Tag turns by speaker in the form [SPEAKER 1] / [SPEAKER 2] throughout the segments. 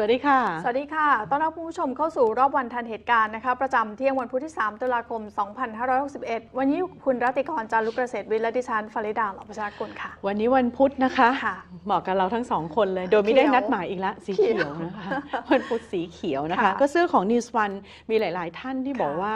[SPEAKER 1] สวัสดีค่ะ สวัสดีค่ะ ต้อนรับผู้ชมเข้าสู่รอบวันทันเหตุการณ์นะคะประจำเที่ยงวันพุธที่ 3ตุลาคม 2561 วันนี้คุณรัติกรจารุกเกษตรวิและดิฉันฟาริดา หล่อประชากรค่ะ
[SPEAKER 2] วันนี้วันพุธนะคะคะเหมาะกับเราทั้งสองคนเลย โดยไม่ได้นัดหมายอีกละสีเขียวนะคะวันพุธสีเขียวนะคะ ก็เสื้อของ News One มีหลาย ๆ ท่านที่บอกว่า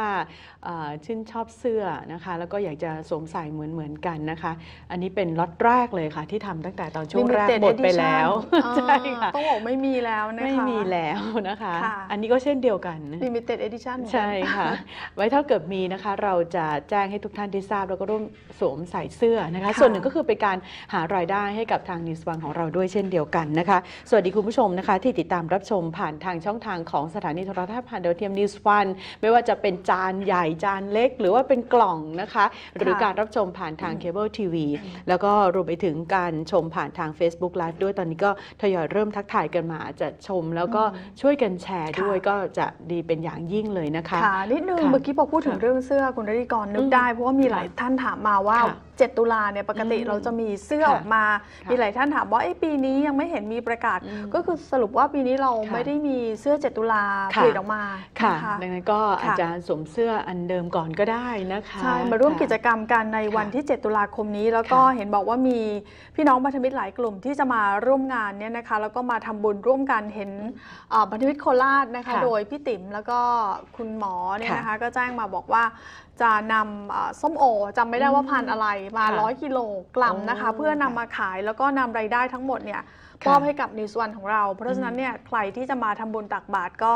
[SPEAKER 2] ชื่นชอบเสื้อนะคะ แล้วก็อยากจะสวมใส่เหมือนเหมือนกันนะคะ อันนี้เป็นล็อตแรกเลยค่ะที่ทำตั้งแต่ตอนช่วงแรกหมดไปแล้ว ใช
[SPEAKER 1] ่ค่ะ ต้องบอกไม่มีแล้วนะค
[SPEAKER 2] ะไม่มีแล้วนะคะอันนี้ก็เช่นเดียวกัน Limited Edition ใช่ค่ะไว้เท่าเกิดมีนะคะเราจะแจ้งให้ทุกท่านได้ทราบแล้วก็ร่วมสวมใส่เสื้อนะคะ ส่วนหนึ่งก็คือเป็นการหารายได้ให้กับทางนิสวังของเราด้วยเช่นเดียวกันนะคะสวัสดีคุณผู้ชมนะคะ ที่ติดตามรับชมผ่านทางช่องทางของสถานีโทรทัศน์ผ่านดาวเทียมนิสวันไม่ว่าจะเป็นจานใหญ่จานเล็ก หรือว่าเป็นกล่องนะคะ หรือการรับชมผ่านทางเคเบิลทีวีแล้วก็รวมไปถึงการชมผ่านทาง Facebook Live ด้วยตอนนี้ก็ทยอยเริ่มทักทายกันมาจะชมมแล้วก็ช่วยกันแชร์ด้วยก็จะดีเป็นอย่างยิ่งเลยนะคะ ค่ะ
[SPEAKER 1] นิดนึง เมื่อกี้พอพูดถึงเรื่องเสื้อคุณรดิกรนึกได้เพราะว่ามีหลายท่านถามมาว่า7ตุลาเนี่ยปกติเราจะมีเสื้อออกมามีหลายท่านถามว่าไอ้ปีนี้ยังไม่เห็นมีประกาศก็คือสรุปว่าปีนี้เราไม่ได้มีเสื้อ 7 ตุลาผลิตออกมาค่ะดังนั้นก็อาจารย์สวมเสื้ออันเดิมก่อนก็ได้นะคะใช่มาร่วมกิจกรรมกันในวันที่ 7 ตุลาคมนี้แล้วก็เห็นบอกว่ามีพี่น้องบัณฑิตหลายกลุ่มที่จะมาร่วมงานเนี่ยนะคะแล้วก็มาทำบุญร่วมกันเห็นบัณฑิตโคราชนะคะโดยพี่ติ๋มแล้วก็คุณหมอเนี่ยนะคะก็แจ้งมาบอกว่าจะนำส้มโอจำไม่ได้ว่าพันอะไรมาร้อยกิโลกรัมนะคะ เพื่อนำมาขายแล้วก็นำไรายได้ทั้งหมดเนี่ยมอบให้กับนิวส่วนของเรา เพราะฉะนั้นเนี่ยใครที่จะมาทำบุญตักบาตรก็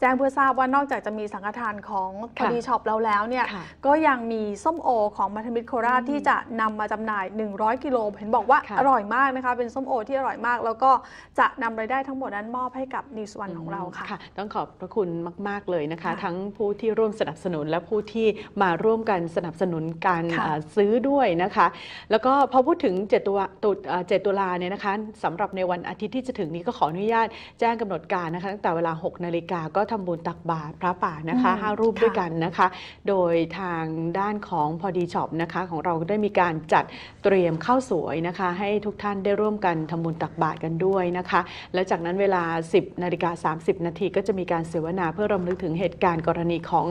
[SPEAKER 1] แจ้งเพื่อทราบว่านอกจากจะมีสังฆทานของพอดีช็อปเราแล้วเนี่ยก็ยังมีส้มโอของมัธมิตรโคราชที่จะนำมาจำหน่าย 100 กิโลเห็นบอกว่าอร่อยมากนะคะ เป็นส้มโอที่อร่อยมาก แล้วก็จะนำรายได้ทั้งหมดนั้นมอบให้กับนิวสวรรณของเราค่ะ
[SPEAKER 2] ต้องขอบพระคุณมากๆเลยนะคะ ทั้งผู้ที่ร่วมสนับสนุนและผู้ที่มาร่วมกันสนับสนุนการซื้อด้วยนะคะ แล้วก็พอพูดถึง 7 ตุลาตุลาเนี่ยนะคะสำหรับในวันอาทิตย์ที่จะถึงนี้ก็ขออนุญาตแจ้งกำหนดการนะคะ ตั้งแต่เวลา 6 นาฬิกาก็ทำบุญตักบาตรพระป่านะคะห้ารูปด้วยกันนะคะ โดยทางด้านของพอดีช็อปนะคะ ของเราได้มีการจัดเตรียมข้าวสวยนะคะ ให้ทุกท่านได้ร่วมกันทำบุญตักบาตรกันด้วยนะคะ แล้วจากนั้นเวลา 10 นาฬิกา30 นาทีก็จะมีการเสวนาเพื่อรำลึกถึงเหตุการณ์กรณีของ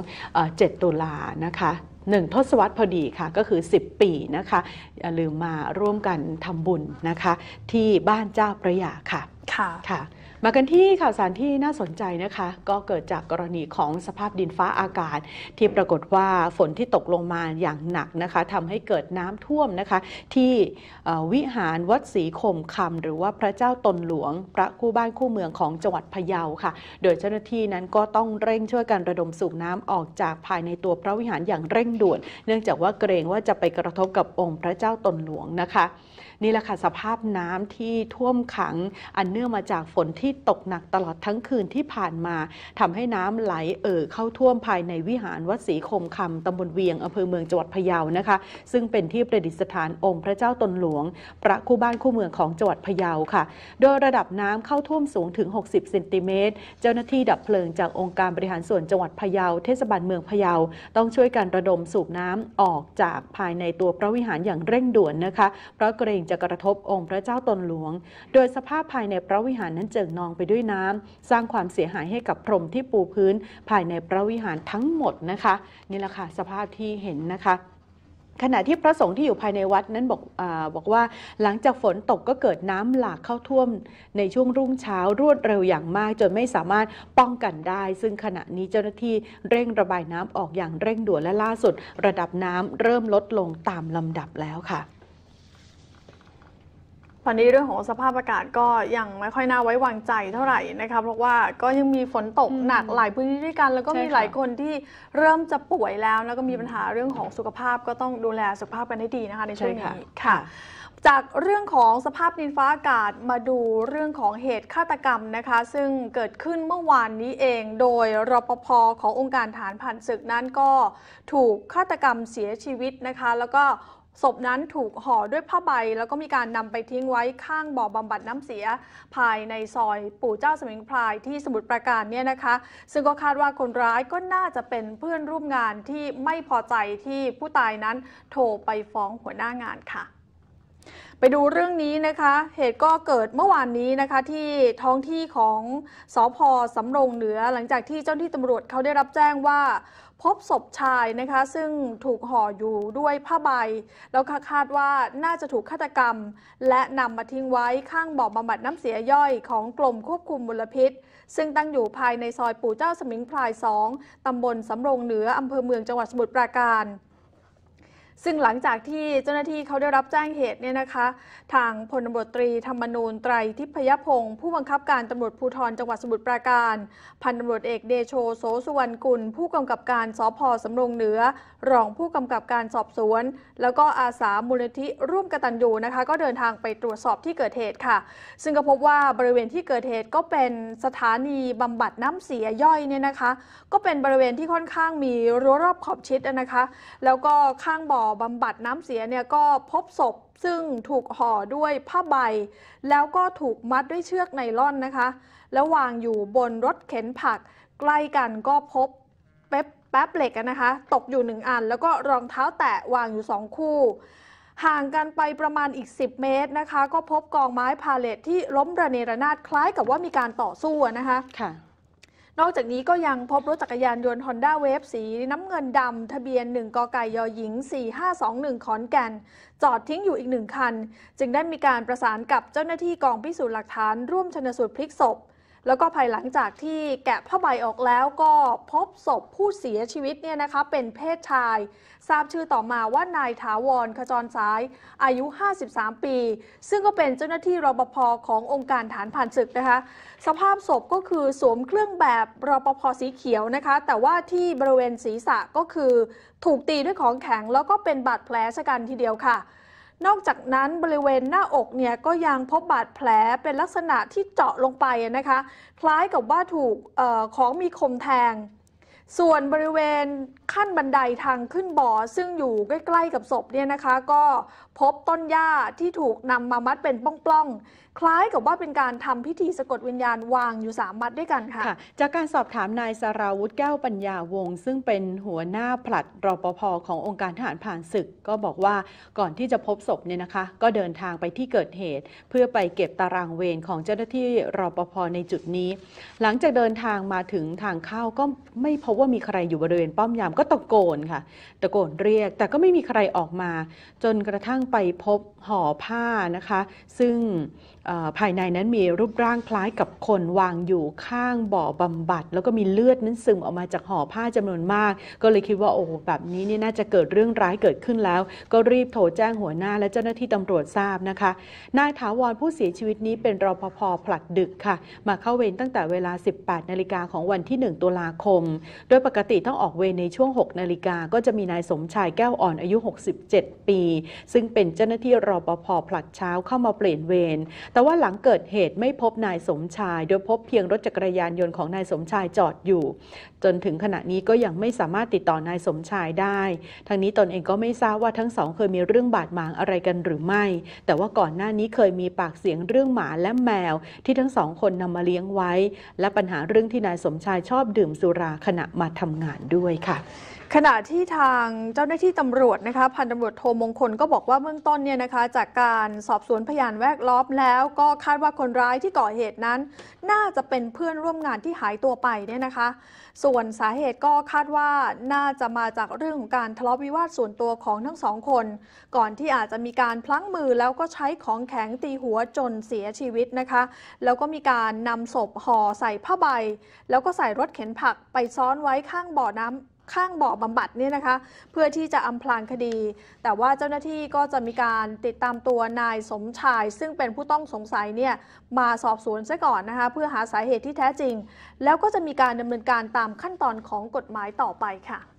[SPEAKER 2] เจ็ดตุลานะคะหนึ่งทศวรรษพอดีค่ะ ก็คือ 10 ปีนะคะอย่าลืมมาร่วมกันทำบุญนะคะที่บ้านเจ้าประยาค่ะ ค่ะค่ะมากันที่ข่าวสารที่น่าสนใจนะคะ ก็เกิดจากกรณีของสภาพดินฟ้าอากาศ ที่ปรากฏว่าฝนที่ตกลงมาอย่างหนักนะคะทำให้เกิดน้ำท่วมนะคะ ที่วิหารวัดศรีคมคำหรือว่าพระเจ้าตนหลวง พระคู่บ้านคู่เมืองของจังหวัดพะเยาค่ะ โดยเจ้าหน้าที่นั้นก็ต้องเร่งช่วยกันระดมสูบน้ำออกจากภายในตัวพระวิหารอย่างเร่งด่วนเนื่องจากว่าเกรงว่าจะไปกระทบกับองค์พระเจ้าตนหลวงนะคะนี่แหละค่ะ สภาพน้ำที่ท่วมขังอันเนื่องมาจากฝนที่ตกหนักตลอดทั้งคืนที่ผ่านมา ทำให้น้ำไหลเอ่อเข้าท่วมภายในวิหารวัดศรีคมคำตำบลเวียงอำเภอเมืองจังหวัดพะเยานะคะ ซึ่งเป็นที่ประดิษฐานองค์พระเจ้าตนหลวงพระคู่บ้านคู่เมืองของจังหวัดพะเยาค่ะ โดยระดับน้ำเข้าท่วมสูงถึง 60เซนติเมตร เจ้าหน้าที่ดับเพลิงจากองค์การบริหารส่วนจังหวัดพะเยาเทศบาลเมืองพะเยาต้องช่วยกันระดมสูบน้ำออกจากภายในตัวพระวิหารอย่างเร่งด่วนนะคะ เพราะเกรงจะกระทบองค์พระเจ้าตนหลวง โดยสภาพภายในพระวิหารนั้นเจิ่งนองไปด้วยน้ำ สร้างความเสียหายให้กับพรมที่ปูพื้นภายในพระวิหารทั้งหมดนะคะนี่แหละค่ะสภาพที่เห็นนะคะ ขณะที่พระสงฆ์ที่อยู่ภายในวัดนั้นบอกอบอกว่าหลังจากฝนตกก็เกิดน้ำหลากเข้าท่วม ในช่วงรุ่งเช้ารวดเร็วอย่างมากจนไม่สามารถป้องกันได้ ซึ่งขณะนี้เจ้าหน้าที่เร่งระบายน้ำออกอย่างเร่งด่วนและล่าสุด ระดับน้ำเริ่มลดลงตามลำดับแล้วค่ะ
[SPEAKER 1] อนนี้เรื่องของสภาพอากาศก็ยังไม่ค่อยน่าไว้วางใจเท่าไหร่นะคะเพราะว่าก็ยังมีฝนตกหนักหลายพื้นที่ด้วยกัน แล้วก็มีหลายคนที่เริ่มจะป่วยแล้วแล้วก็มีปัญหาเรื่องของสุขภาพก็ต้องดูแลสุขภาพกันให้ดีนะคะในช่วงนี้ค่ะจากเรื่องของสภาพดินฟ้าอากาศมาดูเรื่องของเหตุฆาตกรรมนะคะ ซึ่งเกิดขึ้นเมื่อวานนี้เอง โดยรปภขององค์การฐานผ่านศึกนั้นก็ถูกฆาตกรรมเสียชีวิตนะคะแล้วก็ศพนั้นถูกห่อด้วยผ้าใบแล้วก็มีการนำไปทิ้งไว้ข้างบ่อบำบัดน้ำเสีย ภายในซอยปู่เจ้าสมิงพรายที่สมุทรปราการเนี่ยนะคะ ซึ่งก็คาดว่าคนร้ายก็น่าจะเป็นเพื่อนร่วมงานที่ไม่พอใจที่ผู้ตายนั้นโทรไปฟ้องหัวหน้างานค่ะไปดูเรื่องนี้นะคะ เหตุก็เกิดเมื่อวานนี้นะคะที่ท้องที่ของสอพอสำรงเหนือ หลังจากที่เจ้าหน้าที่ตำรวจเขาได้รับแจ้งว่าพบศพชายนะคะ ซึ่งถูกห่ออยู่ด้วยผ้าใบ แล้วคาดว่าน่าจะถูกฆาตกรรม และนำมาทิ้งไว้ข้างบ่อบำบัดน้ำเสียย่อยของกลมควบคุมมลพิษ ซึ่งตั้งอยู่ภายในซอยปู่เจ้าสมิงพราย 2ตำบลสำรงเหนืออำเภอเมืองจังหวัดสมุทรปราการซึ่งหลังจากที่เจ้าหน้าที่เขาได้รับแจ้งเหตุเนี่ยนะคะ ทางพลตำรวจตรีธรรมนูนไตรทิพยพงศ์ผู้บังคับการตำรวจภูธรจังหวัดสมุทรปราการ พันตำรวจเอกเดโชโสสุวรรณกุลผู้กำกับการสพสำารงเหนือ รองผู้กำกับการสอบสวน แล้วก็อาสามูลนิธิร่วมกตัญญูนะคะ ก็เดินทางไปตรวจสอบที่เกิดเหตุค่ะ ซึ่งก็พบว่าบริเวณที่เกิดเหตุก็เป็นสถานีบำบัดน้ำเสียย่อยเนี่ยนะคะก็เป็นบริเวณที่ค่อนข้างมีรั้วรอบขอบชิดนะคะแล้วก็ข้างบ่ออบำบัดน้ำเสียเนี่ยก็พบศพซึ่งถูกห่อด้วยผ้าใบ แล้วก็ถูกมัดด้วยเชือกไนล่อนนะคะ แล้ววางอยู่บนรถเข็นผัก ใกล้กันก็พบแป๊บแป๊บเหล็กนะคะ ตกอยู่หนึ่งอันแล้วก็รองเท้าแตะวางอยู่สองคู่ ห่างกันไปประมาณอีก 10 เมตรนะคะ ก็พบกองไม้พาเลทที่ล้มระเนระนาดคล้ายกับว่ามีการต่อสู้นะคะนอกจากนี้ก็ยังพบรถจักรยานยนต์ Honda Wave สีน้ำเงินดำ ทะเบียน 1กไก่ยอหญิง 4521 ขอนแก่น จอดทิ้งอยู่อีกหนึ่งคัน จึงได้มีการประสานกับเจ้าหน้าที่กองพิสูจน์หลักฐานร่วมชนสูตรพลิกศพแล้วก็ภายหลังจากที่แกะผ้าใบออกแล้วก็พบศพผู้เสียชีวิตเนี่ยนะคะเป็นเพศชาย ทราบชื่อต่อมาว่านายถาวรขจรซ้าย อายุ 53 ปี ซึ่งก็เป็นเจ้าหน้าที่รปภขององค์การฐานผ่านศึกนะคะ สภาพศพก็คือสวมเครื่องแบบรปภสีเขียวนะคะ แต่ว่าที่บริเวณศีรษะก็คือถูกตีด้วยของแข็งแล้วก็เป็นบาดแผลชะกันทีเดียวค่ะนอกจากนั้นบริเวณหน้าอกเนี่ยก็ยังพบบาดแผลเป็นลักษณะที่เจาะลงไปนะคะ คล้ายกับว่าถูกออของมีคมแทง ส่วนบริเวณขั้นบันไดทางขึ้นบ่อซึ่งอยู่ใกล้ๆกับศพเนี่ยนะคะก็พบต้นหญ้าที่ถูกนำมามัดเป็นป้องคล้ายกับว่าเป็นการทำพิธีสะกดวิญญาณวางอยู่สามัดด้วยกันค่ะคะ
[SPEAKER 2] จากการสอบถามนายสราวุฒิแก้วปัญญาวง ซึ่งเป็นหัวหน้าผลัดรปภขององค์การทหารผ่านศึก ก็บอกว่าก่อนที่จะพบศพเนี่ยนะคะ ก็เดินทางไปที่เกิดเหตุ เพื่อไปเก็บตารางเวรของเจ้าหน้าที่รปภในจุดนี้ หลังจากเดินทางมาถึงทางเข้าก็ไม่พบว่ามีใครอยู่บริเวณป้อมยามก็ตะโกนค่ะ ตะโกนเรียกแต่ก็ไม่มีใครออกมา จนกระทั่งไปพบห่อผ้านะคะ ซึ่งภายในนั้นมีรูปร่างคล้ายกับคนวางอยู่ข้างบ่อบำบัด แล้วก็มีเลือดนั้นซึมออกมาจากห่อผ้าจำนวนมาก ก็เลยคิดว่าโอ้แบบนี้นี่น่าจะเกิดเรื่องร้ายเกิดขึ้นแล้ว ก็รีบโทรแจ้งหัวหน้าและเจ้าหน้าที่ตำรวจทราบนะคะนายถาวรผู้เสียชีวิตนี้เป็นรปภผลัดดึกค่ะ มาเข้าเวรตั้งแต่เวลา 18นาฬิกาของวันที่ 1ตุลาคม โดยปกติต้องออกเวรในช่วง6นาฬิกาก็จะมีนายสมชายแก้วอ่อนอายุ 67 ปี ซึ่งเป็นเจ้าหน้าที่รปภผลัดเช้าเข้ามาเปลี่ยนเวรแต่ว่าหลังเกิดเหตุไม่พบนายสมชายโดยพบเพียงรถจักรยานยนต์ของนายสมชายจอดอยู่ จนถึงขณะนี้ก็ยังไม่สามารถติดต่อนายสมชายได้ ทั้งนี้ตนเองก็ไม่ทราบว่าทั้งสองเคยมีเรื่องบาดหมางอะไรกันหรือไม่ แต่ว่าก่อนหน้านี้เคยมีปากเสียงเรื่องหมาและแมว ที่ทั้งสองคนนำมาเลี้ยงไว้ และปัญหาเรื่องที่นายสมชายชอบดื่มสุราขณะมาทำงานด้วยค่ะ
[SPEAKER 1] ขณะที่ทางเจ้าหน้าที่ตำรวจนะคะพันตำรวจโทมงคลก็บอกว่าเบื้องต้นเนี่ยนะคะ จากการสอบสวนพยานแวดล้อมแล้วก็คาดว่าคนร้ายที่ก่อเหตุนั้น น่าจะเป็นเพื่อนร่วมงานที่หายตัวไปเนี่ยนะคะ ส่วนสาเหตุก็คาดว่าน่าจะมาจากเรื่องของการทะเลาะวิวาทส่วนตัวของทั้งสองคน ก่อนที่อาจจะมีการพลั้งมือแล้วก็ใช้ของแข็งตีหัวจนเสียชีวิตนะคะ แล้วก็มีการนำศพห่อใส่ผ้าใบ แล้วก็ใส่รถเข็นผักไปซ้อนไว้ข้างบ่อน้ำข้างบ่อบำบัดเนี่ยนะคะ เพื่อที่จะอำพลางคดี แต่ว่าเจ้าหน้าที่ก็จะมีการติดตามตัวนายสมชาย ซึ่งเป็นผู้ต้องสงสัยเนี่ยมาสอบสวนซะก่อนนะคะ เพื่อหาสาเหตุที่แท้จริง แล้วก็จะมีการดำเนินการตามขั้นตอนของกฎหมายต่อไปค่ะ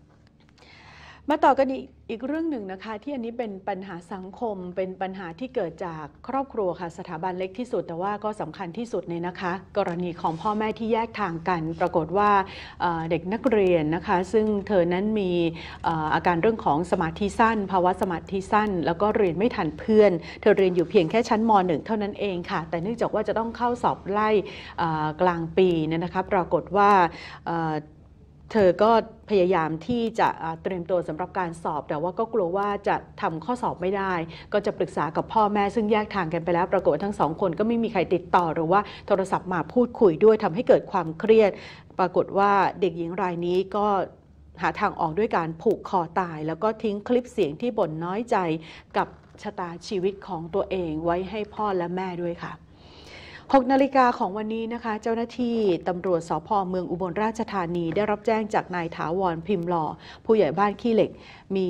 [SPEAKER 2] มาต่อกันอีกอีกเรื่องหนึ่งนะคะที่อันนี้เป็นปัญหาสังคมเป็นปัญหาที่เกิดจากครอบครัวค่ะสถาบันเล็กที่สุด แต่ว่าก็สำคัญที่สุดเนยนะคะกรณีของพ่อแม่ที่แยกทางกัน ปรากฏว่าเด็กนักเรียนนะคะซึ่งเธอนั้นมีอาการเรื่องของสมาธิสั้น ภาวะสมาธิสั้น แล้วก็เรียนไม่ทันเพื่อนเธอเรียนอยู่เพียงแค่ชั้นมหนึ่งเท่านั้นเองค่ะ แต่เนื่องจากว่าจะต้องเข้าสอบไล่กลางปีเนี่ยนะคะปรากฏว่าเธอก็พยายามที่จะเตรียมตัวสำหรับการสอบ แต่ว่าก็กลัวว่าจะทำข้อสอบไม่ได้ ก็จะปรึกษากับพ่อแม่ซึ่งแยกทางกันไปแล้ว ปรากฏทั้งสองคนก็ไม่มีใครติดต่อ หรือว่าโทรศัพท์มาพูดคุยด้วยทำให้เกิดความเครียด ปรากฏว่าเด็กหญิงรายนี้ก็หาทางออกด้วยการผูกคอตาย แล้วก็ทิ้งคลิปเสียงที่บ่นน้อยใจกับชะตาชีวิตของตัวเองไว้ให้พ่อและแม่ด้วยค่ะ6นาฬิกาของวันนี้นะคะ เจ้าหน้าที่ตำรวจสพเมืองอุบลราชธานีได้รับแจ้งจากนายถาวรพิมพ์หล่อผู้ใหญ่บ้านขี้เหล็ก มี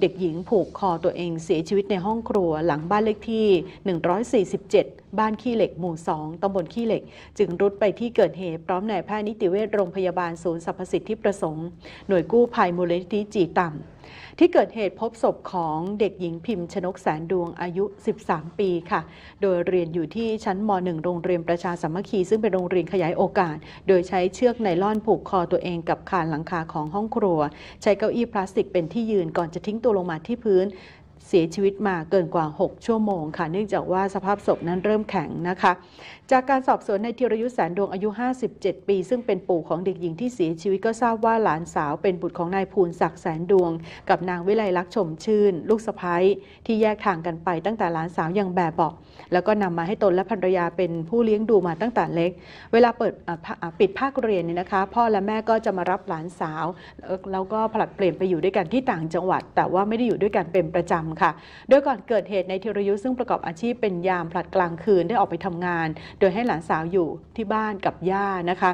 [SPEAKER 2] เด็กหญิงผูกคอตัวเองเสียชีวิตในห้องครัวหลังบ้านเลขที่ 147บ้านขี้เหล็กหมู่ 2ตำบลขี้เหล็ก จึงรุดไปที่เกิดเหตุพร้อมนายแพทย์นิติเวชโรงพยาบาลศูนย์สรรพสิทธิประสงค์หน่วยกู้ภัยมูลนิธิจีต่ำที่เกิดเหตุพบศพของเด็กหญิงพิมพ์ชนกแสนดวงอายุ 13 ปีค่ะ โดยเรียนอยู่ที่ชั้นม .1 โรงเรียนประชาสามัคคี ซึ่งเป็นโรงเรียนขยายโอกาส โดยใช้เชือกไนล่อนผูกคอตัวเองกับคานหลังคาของห้องครัว ใช้เก้าอี้พลาสติก เป็นที่ยืนก่อนจะทิ้งตัวลงมาที่พื้นเสียชีวิตมาเกินกว่า 6 ชั่วโมงค่ะ เนื่องจากว่าสภาพศพนั้นเริ่มแข็งนะคะจากการสอบสวนในธีรยุทธแสนดวงอายุ 57 ปี ซึ่งเป็นปู่ของเด็กหญิงที่เสียชีวิตก็ทราบว่าหลานสาวเป็นบุตรของนายภูลศักดิ์แสนดวง กับนางวิไลลักษ์ชมชื่น ลูกสะพ้ยที่แยกทางกันไปตั้งแต่หลานสาวยังแบบบอกแล้วก็นำมาให้ตนและภรรยาเป็นผู้เลี้ยงดูมาตั้งแต่เล็ก เวลาเปิดปิดภาคเรียนเนี่ยนะคะพ่อและแม่ก็จะมารับหลานสาว แล้วก็ผลัดเปลี่ยนไปอยู่ด้วยกันที่ต่างจังหวัด แต่ว่าไม่ได้อยู่ด้วยกันเป็นประจำค่ะโดยก่อนเกิดเหตุในทีรยุทธ์ซึ่งประกอบอาชีพเป็นยามผลัดกลางคืนได้ออกไปทำงาน โดยให้หลานสาวอยู่ที่บ้านกับย่านะคะ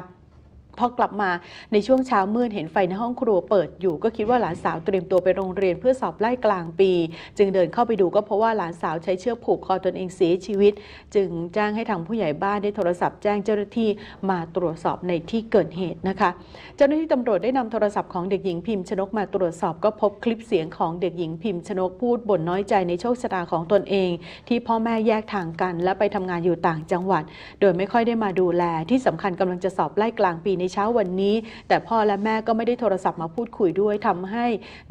[SPEAKER 2] พอกลับมาในช่วงเช้ามืดเห็นไฟในห้องครัวเปิด อยู่ก็คิดว่าหลานสาวเตรียมตัวไปโรงเรียนเพื่อสอบไล่กลางปี จึงเดินเข้าไปดูก็เพราะว่าหลานสาวใช้เชือกผูกคอตนเองเสียชีวิต จึงจ้างให้ทางผู้ใหญ่บ้านได้โทรศัพท์แจ้งเจ้าหน้าที่มาตรวจสอบในที่เกิดเหตุนะคะเจ้าหน้าที่ตำรวจได้นำโทรศัพท์ของเด็กหญิงพิมพ์ชนกมาตรวจสอบก็พบคลิปเสียงของเด็กหญิงพิมพ์ ชนกพูดบ่นน้อยใจในโชคชะตาของตนเอง ที่พ่อแม่แยกทางกัน และไปทำงานอยู่ต่างจังหวัด โดยไม่ค่อยได้มาดูแลที่สำคัญกำลังจะสอบไล่กลางปีในเช้าวันนี้ แต่พ่อและแม่ก็ไม่ได้โทรศัพท์มาพูดคุยด้วยทำให้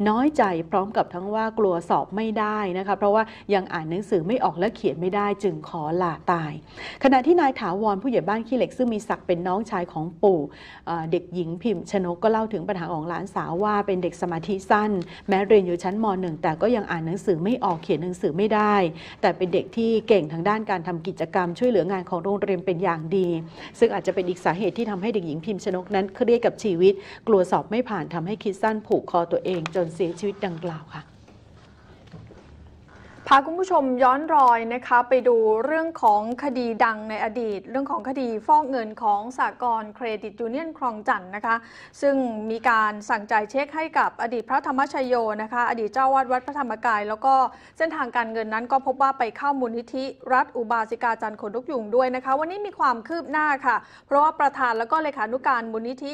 [SPEAKER 2] น้อยใจ พร้อมกับทั้งว่ากลัวสอบไม่ได้นะคะเพราะว่ายังอ่านหนังสือไม่ออกและเขียนไม่ได้จึงขอลาตาย ขณะที่นายถาวรผู้ใหญ่บ้านขี้เหล็กซึ่งมีศักดิ์เป็นน้องชายของปู่เด็กหญิงพิมพ์ชนกก็เล่าถึงปัญหาของหลานสาวว่าเป็นเด็กสมาธิสั้น แม้เรียนอยู่ชั้นม .1 แต่ก็ยังอ่านหนังสือไม่ออกเขียนหนังสือไม่ได้ แต่เป็นเด็กที่เก่งทางด้านการทำกิจกรรมช่วยเหลืองานของโรงเรียนเป็นอย่างดี ซึ่งอาจจะเป็นอีกสาเหตุที่ทำให้เด็กหญิงพิมพ์ชชนกนั้นเครียดกับชีวิตกลัวสอบไม่ผ่านทำให้คิดสั้นผูกคอตัวเองจนเสียชีวิตดังกล่าวค่ะ
[SPEAKER 1] พาคุณผู้ชมย้อนรอยนะคะไปดูเรื่องของคดีดังในอดีตเรื่องของคดีฟอกเงินของสากลเครดิตยูเนียนคลองจันนะคะซึ่งมีการสั่งจ่ายเช็คให้กับอดีตพระธรรมชโยนะคะอดีตเจ้าวาดวัดพระธรรมกาย แล้วก็เส้นทางการเงินนั้นก็พบว่าไปเข้ามูลนิธิรัฐอุบาสิกาจันทร์ขนลุกยุงด้วยนะคะ วันนี้มีความคืบหน้าค่ะ เพราะว่าประธานแล้วก็เลขานุการมูลนิธิ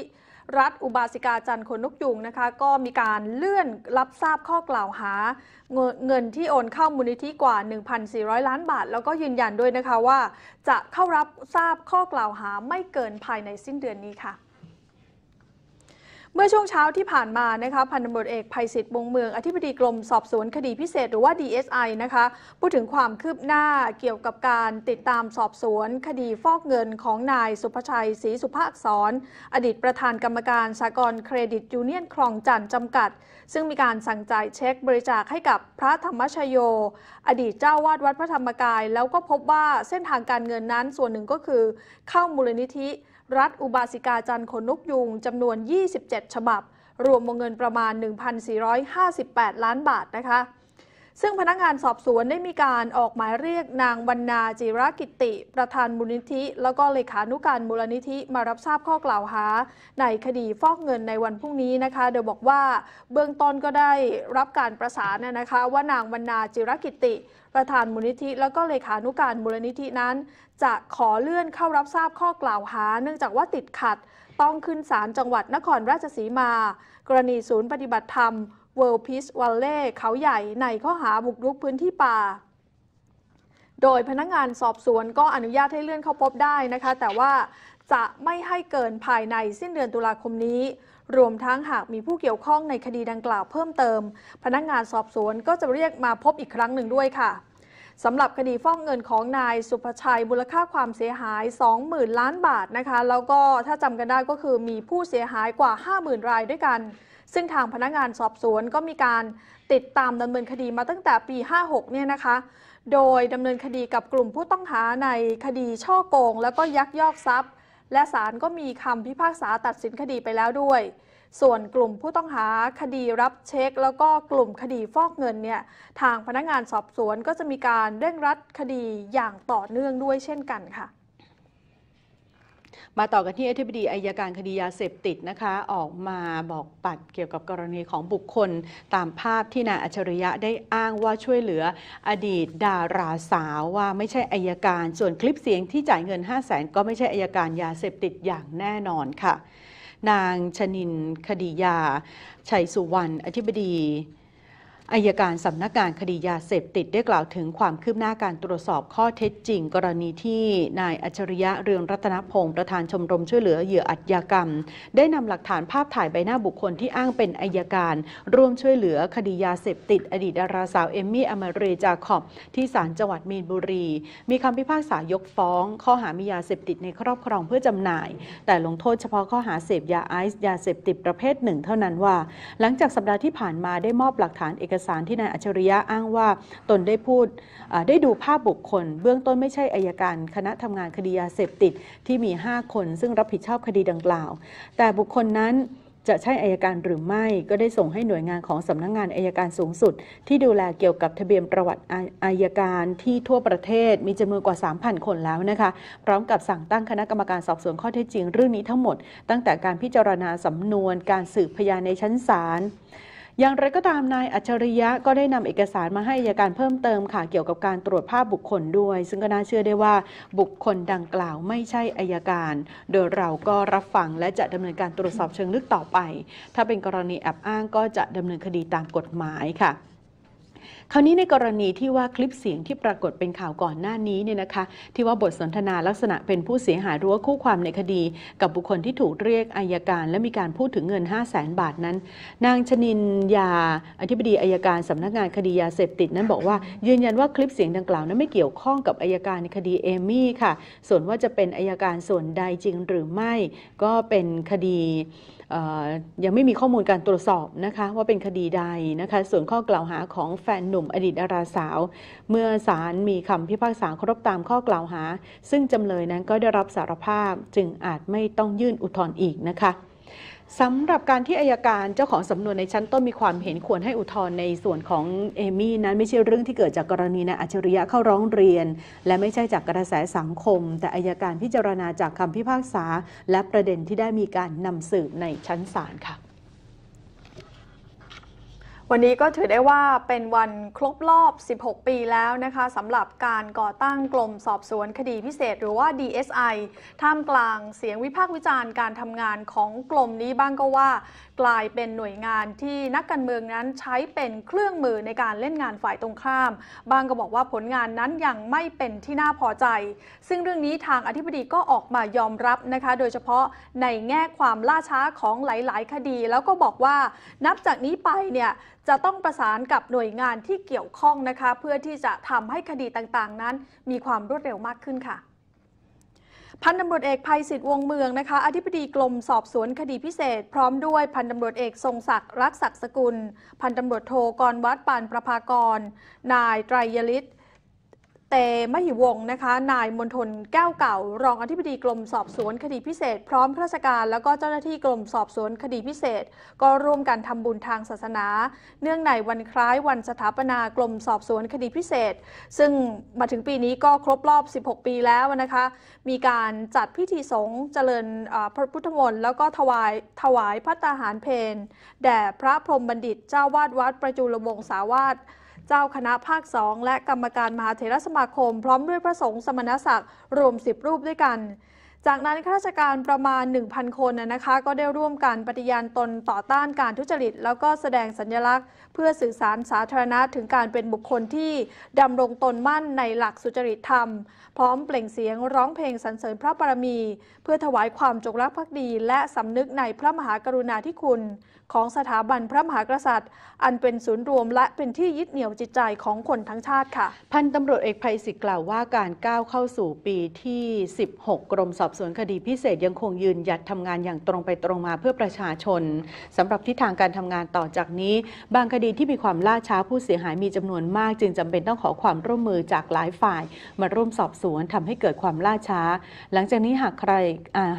[SPEAKER 1] รัฐอุบาสิกาจันคนนกยุงนะคะ ก็มีการเลื่อนรับทราบข้อกล่าวหา เงินที่โอนเข้ามูลนิธิกว่า 1,400 ล้านบาท แล้วก็ยืนยันด้วยนะคะว่า จะเข้ารับทราบข้อกล่าวหาไม่เกินภายในสิ้นเดือนนี้ค่ะเมื่อช่วงเช้าที่ผ่านมานะคะพันธบทเอกภัยศิษย์วงเมืองอธิบดีกรมสอบสวนคดีพิเศษ หรือว่า DSI นะคะ พูดถึงความคืบหน้าเกี่ยวกับการติดตามสอบสวน คดีฟอกเงินของนายสุภชัยศรีสุภาคษร อดีตประธานกรรมการสากลเครดิตยูเนียนคลองจันทร์จำกัด ซึ่งมีการสั่งจ่ายเช็คบริจาคให้กับพระธรรมชโย อดีตเจ้าวาดวัดพระธรรมกายแล้วก็พบว่าเส้นทางการเงินนั้น ส่วนหนึ่งก็คือเข้ามูลนิธิรัฐอุบาสิกาจันขนุกยุงจำนวน 27 ฉบับ รวมวงเงินประมาณ 1,458 ล้านบาทนะคะ ซึ่งพนักงานสอบสวนได้มีการออกหมายเรียกนางบรรณาจิรกิติ ประธานมูลนิธิ แล้วก็เลขานุการมูลนิธิมารับทราบข้อกล่าวหา ในคดีฟอกเงินในวันพรุ่งนี้นะคะ โดยบอกว่าเบื้องต้นก็ได้รับการประสานนะคะว่านางบรรณาจิรกิติประธานมูลนิธิแล้วก็เลขานุการมูลนิธินั้น จะขอเลื่อนเข้ารับทราบข้อกล่าวหา เนื่องจากว่าติดขัดต้องขึ้นศาลจังหวัดนครราชสีมา กรณีศูนย์ปฏิบัติธรรม World Peace Valley เขาใหญ่ในข้อหาบุกรุกพื้นที่ป่าโดยพนักงานสอบสวนก็อนุญาตให้เลื่อนเข้าพบได้นะคะ แต่ว่าจะไม่ให้เกินภายในสิ้นเดือนตุลาคมนี้ รวมทั้งหากมีผู้เกี่ยวข้องในคดีดังกล่าวเพิ่มเติม พนักงานสอบสวนก็จะเรียกมาพบอีกครั้งหนึ่งด้วยค่ะสำหรับคดีฟ้องเงินของนายสุภชัยมูลค่าความเสียหาย 20,000 ล้านบาทนะคะแล้วก็ถ้าจำกันได้ก็คือมีผู้เสียหายกว่า 50,000รายด้วยกันซึ่งทางพนักงานสอบสวนก็มีการติดตามดำเนินคดีมาตั้งแต่ปี 56 เนี่ยนะคะโดย ดำเนินคดีกับกลุ่มผู้ต้องหาในคดีช่อโกงและก็ยักยอกทรัพย์ และศาลก็มีคำพิพากษาตัดสินคดีไปแล้วด้วย ส่วนกลุ่มผู้ต้องหาคดีรับเช็ค แล้วก็กลุ่มคดีฟอกเงินเนี่ยทางพนักงานสอบสวนก็จะมีการเร่งรัดคดีอย่างต่อเนื่องด้วยเช่นกันค่ะ
[SPEAKER 2] มาต่อกันที่อธิบดี อายการคดียาเสพติดนะคะ ออกมาบอกปัดเกี่ยวกับกรณีของบุคคลตามภาพที่นายอัจฉริยะได้อ้างว่าช่วยเหลือ อดีต ดาราสาวว่าไม่ใช่อายการส่วนคลิปเสียงที่จ่ายเงิน 5 0 0แสนก็ไม่ใช่อายการยาเสพติดอย่างแน่นอนค่ะ นางชนินคดียา ชัยสุวรรณอธิบดีอายการสำนักงานคดียาเสพติดได้กล่าวถึงความคืบหน้าการตรวจสอบข้อเท็จจริง กรณีที่นายอัจฉริยะเรืองรัตนพงศ์ประธานชมรมช่วยเหลือเหยื่ออัจยากรรม ได้นำหลักฐานภาพถ่ายใบหน้าบุคคลที่อ้างเป็นอายการร่วมช่วยเหลือคดียาเสพติดอดีตดาราสาวเอมมี่อมเรจาขอบที่ศาลจังหวัดมีนบุรี มีคำพิพากษายกฟ้องข้อหามียาเสพติดในครอบครองเพื่อจำหน่าย แต่ลงโทษเฉพาะข้อหาเสพยาไอซ์ยาเสพติดประเภทหนึ่งเท่านั้นว่า หลังจากสัปดาห์ที่ผ่านมาได้มอบหลักฐานเอกสารที่นายอัจฉริยะอ้างว่าตนได้พูดได้ดูภาพบุคคล เบื้องต้นไม่ใช่อายการ คณะทำงานคดียาเสพติดที่มี 5 คนซึ่งรับผิดชอบคดีดังกล่าว แต่บุคคลนั้นจะใช่อายการหรือไม่ ก็ได้ส่งให้หน่วยงานของสำนักงงานอายการสูงสุด ที่ดูแลเกี่ยวกับทะเบียนประวัติอายการที่ทั่วประเทศมีจำนวนกว่า 3,000 คนแล้วนะคะพร้อมกับสั่งตั้งคณะกรรมการสอบสวนข้อเท็จจริงเรื่อง นี้ทั้งหมดตั้งแต่การพิจารณาสำนวนการสืบพยานในชั้นศาลอย่างไรก็ตาม นายอัจฉริยะก็ได้นำเอกสารมาให้อายการเพิ่มเติมค่ะเกี่ยวกับการตรวจภาพบุคคลด้วย ซึ่งก็น่าเชื่อได้ว่าบุคคลดังกล่าวไม่ใช่อายการ โดยเราก็รับฟังและจะดำเนินการตรวจสอบเชิงลึกต่อไป ถ้าเป็นกรณีแอบอ้างก็จะดำเนินคดีตามกฎหมายค่ะคราวนี้ในกรณีที่ว่าคลิปเสียงที่ปรากฏเป็นข่าวก่อนหน้านี้เนี่ยนะคะที่ว่าบทสนทนาลักษณะเป็นผู้เสียหายรั้วคู่ความในคดีกับบุคคลที่ถูกเรียกอายการและมีการพูดถึงเงิน 5 0 0แสนบาทนั้น นางชนินยาอธิบดีอายการสำนักงานคดียาเสพติด นั้นบอกว่ายืนยันว่าคลิปเสียงดังกล่าวนั้นไม่เกี่ยวข้องกับอายการในคดีเอมี่ค่ะส่วนว่าจะเป็นอายการส่วนใดจริงหรือไม่ก็เป็นคดียังไม่มีข้อมูลการตรวจสอบนะคะว่าเป็นคดีใดนะคะ ส่วนข้อกล่าวหาของแฟนหนุ่มอดีตดาราสาว เมื่อศาลมีคำพิพากษาครบตามข้อกล่าวหา ซึ่งจำเลยนั้นก็ได้รับสารภาพจึงอาจไม่ต้องยื่นอุทธรณ์อีกนะคะสำหรับการที่อายการเจ้าของสำนวนในชั้นต้น มีความเห็นควรให้อุทธรณ์ในส่วนของเอมี่นั้นไม่ใช่เรื่องที่เกิดจากกรณีนายอัจฉริยะเข้าร้องเรียน และไม่ใช่จากกระแสสังคม แต่อายการพิจารณาจากคำพิพากษา และประเด็นที่ได้มีการนำสืบในชั้นศาลค่ะ
[SPEAKER 1] วันนี้ก็ถือได้ว่าเป็นวันครบรอบ 16 ปีแล้วนะคะสำหรับการก่อตั้งกลมสอบสวนคดีพิเศษหรือว่า DSI ท่ามกลางเสียงวิพากษ์วิจารณ์การทำงานของกลมนี้บ้างก็ว่ากลายเป็นหน่วยงานที่นักการเมืองนั้นใช้เป็นเครื่องมือในการเล่นงานฝ่ายตรงข้ามบางก็บอกว่าผลงานนั้นยังไม่เป็นที่น่าพอใจ ซึ่งเรื่องนี้ทางอธิบดีก็ออกมายอมรับนะคะ โดยเฉพาะในแง่ความล่าช้าของหลาย ๆ คดี แล้วก็บอกว่า นับจากนี้ไปเนี่ยจะต้องประสานกับหน่วยงานที่เกี่ยวข้องนะคะเพื่อที่จะทำให้คดีต่างๆนั้นมีความรวดเร็วมากขึ้นค่ะ พันตำรวจเอกภัยศิธิ์วงเมืองนะคะอธิบดีกรมสอบสวนคดีพิเศษ พร้อมด้วยพันตำรวจเอกทรงศักดิ์รักศักดิ์สกุลพันตำรวจโทกรวัดปานประภากร นายไตรยฤทธิเตมหิวงนะคะ นายมนทนแก้วเก่า รองอธิบดีกรมสอบสวนคดีพิเศษ พร้อมข้าราชการแล้วก็เจ้าหน้าที่กรมสอบสวนคดีพิเศษ ก็ร่วมกันทำบุญทางศาสนา เนื่องในวันคล้ายวันสถาปนากรมสอบสวนคดีพิเศษ ซึ่งมาถึงปีนี้ก็ครบรอบ 16 ปีแล้วนะคะมีการจัดพิธีสงฆ์เจริญพระพุทธมนต์แล้วก็ถวายถวายพระตาหารเพนแด่พระพรหมบัณฑิตเจ้าวาดวัดประจุลวงศาวาสเจ้าคณะภาคสองและกรรมการมหาเถรสมาคมพร้อมด้วยพระสงฆ์สมณศักดิ์รวม 10 รูปด้วยกัน จากนั้นข้าราชการประมาณ 1,000 คนนะคะ ก็ได้ร่วมกันปฏิญาณตนต่อต้านการทุจริตแล้วก็แสดงสัญลักษณ์ เพื่อสื่อสารสาธารณะถึงการเป็นบุคคลที่ดำรงตนมั่นในหลักสุจริตธรรม พร้อมเปล่งเสียงร้องเพลงสรรเสริญพระบารมี เพื่อถวายความจงรักภักดี และสำนึกในพระมหากรุณาธิคุณของสถาบันพระมหากษัตริย์ อันเป็นศูนย์รวมและเป็นที่ยึดเหนี่ยวจิตใจของคนทั้งชาติค่ะ พันตำรวจเอกภัยศิษย์กล่าวว่าก
[SPEAKER 2] ารก้าวเข้าสู่ปีที่ 16 กรมสอบสวนคดีพิเศษยังคงยืน หยัดทำงานอย่างตรงไปตรงมาเพื่อประชาชนสำหรับทิศทางการทำงานต่อจากนี้บางคดีที่มีความล่าช้าผู้เสียหายมีจำนวนมาก จึงจำเป็นต้องขอความร่วมมือจากหลายฝ่าย มาร่วมสอบสวนทำให้เกิดความล่าช้า หลังจากนี้หากใคร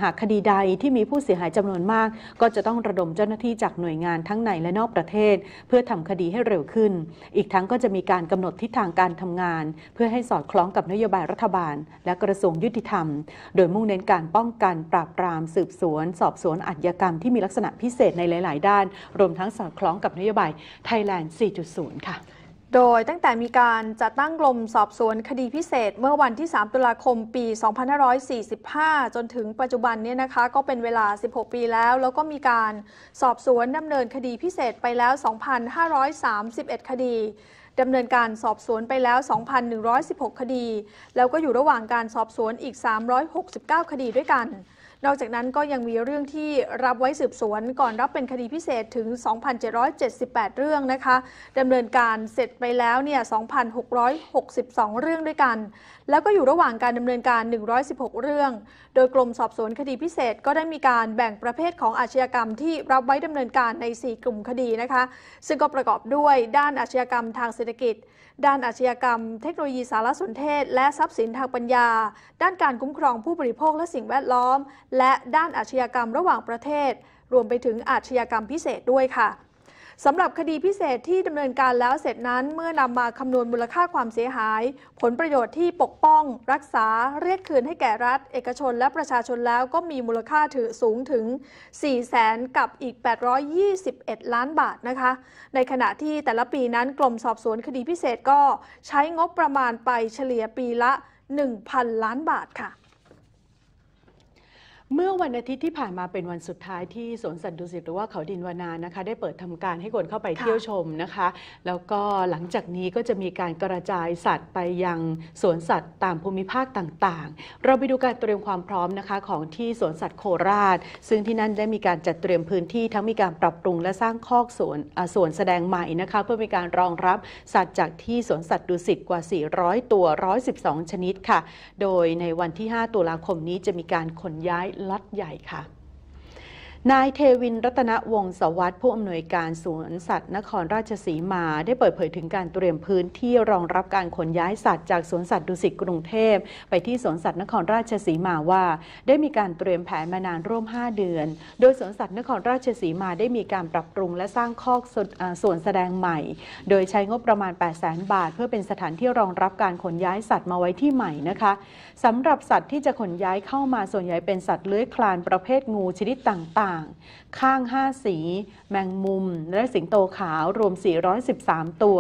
[SPEAKER 2] หากคดีใดที่มีผู้เสียหายจำนวนมาก ก็จะต้องระดมเจ้าหน้าที่จากหน่วยงานทั้งในและนอกประเทศเพื่อทำคดีให้เร็วขึ้น อีกทั้งก็จะมีการกำหนดทิศทางการทำงาน เพื่อให้สอดคล้องกับนโยบายรัฐบาลและกระทรวงยุติธรรม โดยมุ่งเน้นการป้องกันปราบปรามสืบสวน สอบสวนอาชญากรรมที่มีลักษณะพิเศษในหลายๆ ด้าน รวมทั้งสอดคล้องกับนโยบาย Thailand 4.0 ค่ะ
[SPEAKER 1] โดยตั้งแต่มีการจัดตั้งกลมสอบสวนคดีพิเศษ เมื่อวันที่ 3 ตุลาคม ปี 2545 จนถึงปัจจุบันเนี่ยนะคะ ก็เป็นเวลา 16 ปีแล้ว แล้วก็มีการสอบสวนดำเนินคดีพิเศษไปแล้ว 2,531 คดีดำเนินการสอบสวนไปแล้ว 2,116 คดี แล้วก็อยู่ระหว่างการสอบสวนอีก 369 คดีด้วยกันนอกจากนั้นก็ยังมีเรื่องที่รับไว้สืบสวนก่อนรับเป็นคดีพิเศษถึง2,778 เรื่องนะคะดำเนินการเสร็จไปแล้วเนี่ย2,662 เรื่องด้วยกัน แล้วก็อยู่ระหว่างการดำเนินการ 116 เรื่องโดยกรมสอบสวนคดีพิเศษ ก็ได้มีการแบ่งประเภทของอาชญากรรมที่รับไว้ดำเนินการใน 4 กลุ่มคดีนะคะ ซึ่งก็ประกอบด้วยด้านอาชญากรรมทางเศรษฐกิจด้านอาชญากรรมเทคโนโลยีสารสนเทศและทรัพย์สินทางปัญญา ด้านการคุ้มครองผู้บริโภคและสิ่งแวดล้อม และด้านอาชญากรรมระหว่างประเทศ รวมไปถึงอาชญากรรมพิเศษด้วยค่ะสำหรับคดีพิเศษที่ดำเนินการแล้วเสร็จนั้นเมื่อนำมาคำนวณมูลค่าความเสียหาย ผลประโยชน์ที่ปกป้อง รักษา เรียกคืนให้แก่รัฐ เอกชนและประชาชนแล้วก็มีมูลค่าถือสูงถึง 4 0 0แสนกับอีก 821 ล้านบาทนะคะ ในขณะที่แต่ละปีนั้นกรมสอบสวนคดีพิเศษก็ใช้งบประมาณไปเฉลี่ยปีละ 1,000 ล้านบาทค่ะ
[SPEAKER 2] เมื่อวันอาทิตย์ที่ผ่านมาเป็นวันสุดท้ายที่สวนสัตว์ดุสิตหรือว่าเขาดินวานา นะคะ ได้เปิดทำการให้คนเข้าไปเที่ยวชมนะคะ แล้วก็หลังจากนี้ก็จะมีการกระจายสัตว์ไปยังสวนสัตว์ตามภูมิภาคต่างๆ เราไปดูการเตรียมความพร้อมนะคะของที่สวนสัตว์โคราช ซึ่งที่นั่นได้มีการจัดเตรียมพื้นที่ทั้งมีการปรับปรุงและสร้างคอกสวนสวนแสดงใหม่นะคะ เพื่อมีการรองรับสัตว์จากที่สวนสัตว์ดุสิตกว่า 400 ตัว 112 ชนิดค่ะ โดยในวันที่ 5 ตุลาคมนี้จะมีการขนย้ายล็อตใหญ่ค่ะนายเทวินรัตนวงศวัตรผู้อำนวยการสวนสัตว์นครราชสีมาได้เปิดเผยถึงการเตรียมพื้นที่รองรับการขนย้ายสัตว์จากสวนสัตว์ดุสิตกรุงเทพไปที่สวนสัตว์นครราชสีมาว่า ได้มีการเตรียมแผนมานานร่วม 5 เดือน โดยสวนสัตว์นครราชสีมาได้มีการปรับปรุงและสร้างคอกสวนแสดงใหม่ โดยใช้งบประมาณ8 0 0 0 0 บาท เพื่อเป็นสถานที่รองรับการขนย้ายสัตว์มาไว้ที่ใหม่นะคะสำหรับสัตว์ที่จะขนย้ายเข้ามาส่วนใหญ่เป็นสัตว์เลื้อยคลานประเภทงูชนิดต่างางข้าง 5 สี แมงมุม และสิงโตขาวรวม 413 ตัว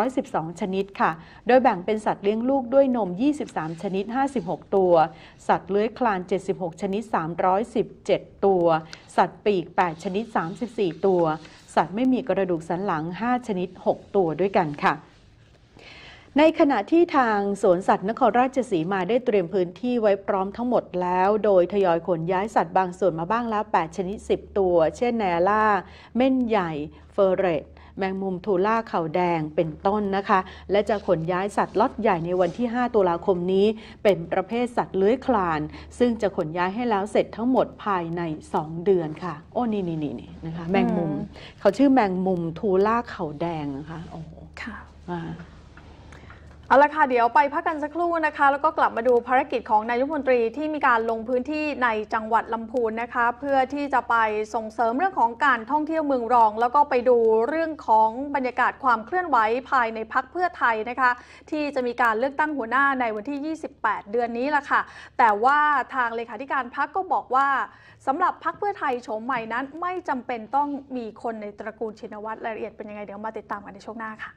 [SPEAKER 2] 112ชนิดค่ะ โดยแบ่งเป็นสัตว์เลี้ยงลูกด้วยนม 23 ชนิด 56 ตัว สัตว์เลื้อยคลาน 76 ชนิด 317 ตัว สัตว์ปีก 8 ชนิด 34 ตัว สัตว์ไม่มีกระดูกสันหลัง 5 ชนิด 6 ตัวด้วยกันค่ะในขณะที่ทาง สวนสัตว์นครราชสีมาได้เตรียมพื้นที่ไว้พร้อมทั้งหมดแล้ว โดยทยอยขนย้ายสัตว์บางส่วนมาบ้างแล้ว 8 ชนิด 10 ตัว เช่นแนล่าเม่นใหญ่เฟอร์เรต แมงมุมทูล่าเขาแดงเป็นต้นนะคะ และจะขนย้ายสัตว์ล็อตใหญ่ในวันที่ 5 ตุลาคมนี้ เป็นประเภทสัตว์เลื้อยคลาน ซึ่งจะขนย้ายให้แล้วเสร็จทั้งหมดภายใน 2 เดือนค่ะ โอ้ นี่นี่นี่นะคะ แมงมุม เขาชื่อแมงมุมทูล่าเขาแดง
[SPEAKER 1] นะคะ โอ้ค่ะเอาละค่ะเดี๋ยวไปพักกันสักครู่นะคะ แล้วก็กลับมาดูภารกิจของนายฐมนตรีที่มีการลงพื้นที่ในจังหวัดลำพูนนะคะเพื่อที่จะไปส่งเสริมเรื่องของการท่องเที่ยวเมืองรอง แล้วก็ไปดูเรื่องของบรรยากาศความเคลื่อนไหวภายในพักเพื่อไทยนะคะ ที่จะมีการเลือกตั้งหัวหน้าในวันที่ 28 เดือนนี้ละค่ะ แต่ว่าทางเลขาธิการพักก็บอกว่า สำหรับพักเพื่อไทยโฉมใหม่นั้น ไม่จำเป็นต้องมีคนในตระกูลชินวัตรรายละเอียดเป็นยังไงเดี๋ยวมาติดตามกันในช่วงหน้าค่ะ